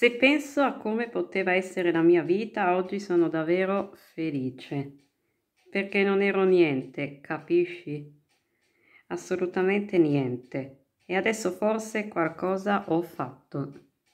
Se penso a come poteva essere la mia vita, oggi sono davvero felice, perché non ero niente, capisci? Assolutamente niente. E adesso forse qualcosa ho fatto.